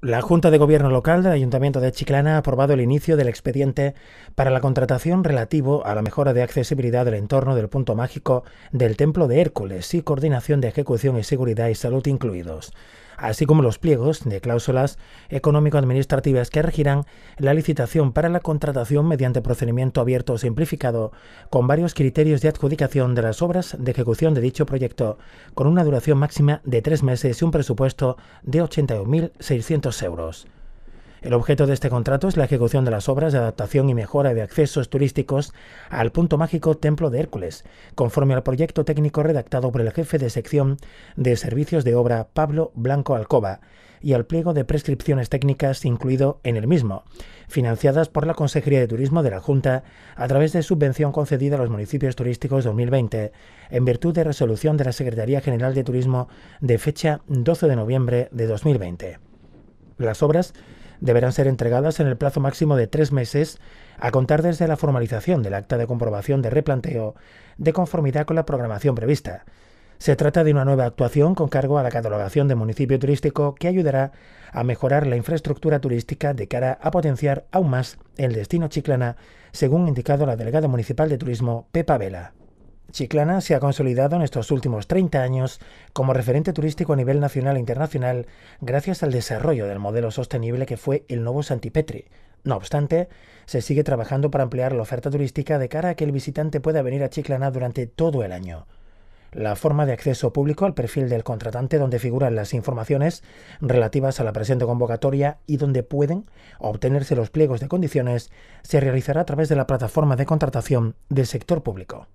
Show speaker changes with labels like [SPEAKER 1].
[SPEAKER 1] La Junta de Gobierno Local del Ayuntamiento de Chiclana ha aprobado el inicio del expediente para la contratación relativo a la mejora de accesibilidad del entorno del punto mágico del Templo de Hércules y coordinación de ejecución y seguridad y salud incluidos así como los pliegos de cláusulas económico-administrativas que regirán la licitación para la contratación mediante procedimiento abierto o simplificado, con varios criterios de adjudicación de las obras de ejecución de dicho proyecto, con una duración máxima de tres meses y un presupuesto de 81.600 euros. El objeto de este contrato es la ejecución de las obras de adaptación y mejora de accesos turísticos al punto mágico Templo de Hércules, conforme al proyecto técnico redactado por el jefe de sección de servicios de obra Pablo Blanco Alcoba y al pliego de prescripciones técnicas incluido en el mismo, financiadas por la Consejería de Turismo de la Junta a través de subvención concedida a los municipios turísticos 2020, en virtud de resolución de la Secretaría General de Turismo de fecha 12 de noviembre de 2020. Las obras deberán ser entregadas en el plazo máximo de tres meses a contar desde la formalización del acta de comprobación de replanteo de conformidad con la programación prevista. Se trata de una nueva actuación con cargo a la catalogación de municipio turístico que ayudará a mejorar la infraestructura turística de cara a potenciar aún más el destino chiclana, según indicado la delegada municipal de turismo Pepa Vela. Chiclana se ha consolidado en estos últimos 30 años como referente turístico a nivel nacional e internacional gracias al desarrollo del modelo sostenible que fue el nuevo Santipetri. No obstante, se sigue trabajando para ampliar la oferta turística de cara a que el visitante pueda venir a Chiclana durante todo el año. La forma de acceso público al perfil del contratante donde figuran las informaciones relativas a la presente convocatoria y donde pueden obtenerse los pliegos de condiciones se realizará a través de la plataforma de contratación del sector público.